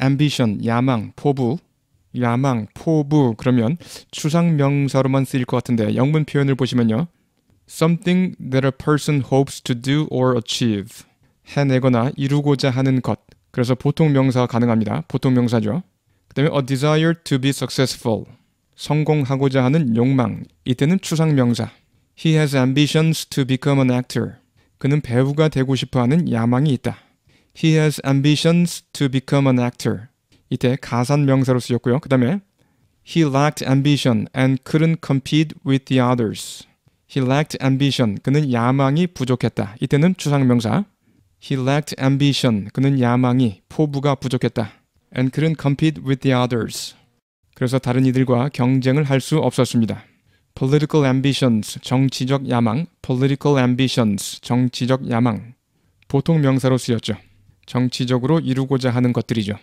ambition, 야망, 포부, 야망, 포부 그러면 추상 명사로만 쓰일 것 같은데 영문 표현을 보시면요. something that a person hopes to do or achieve. 해내거나 이루고자 하는 것. 그래서 보통 명사 가능합니다. 가 보통 명사죠. 그다음에 a desire to be successful. 성공하고자 하는 욕망. 이때는 추상 명사. He has ambitions to become an actor. 그는 배우가 되고 싶어 하는 야망이 있다. He has ambitions to become an actor. 이때 가산 명사로 쓰였고요. 그 다음에 He lacked ambition and couldn't compete with the others. He lacked ambition. 그는 야망이 부족했다. 이때는 추상명사. He lacked ambition. 그는 야망이, 포부가 부족했다. And couldn't compete with the others. 그래서 다른 이들과 경쟁을 할 수 없었습니다. Political ambitions, 정치적 야망. Political ambitions, 정치적 야망. 보통 명사로 쓰였죠. 정치적으로 이루고자 하는 것들이죠.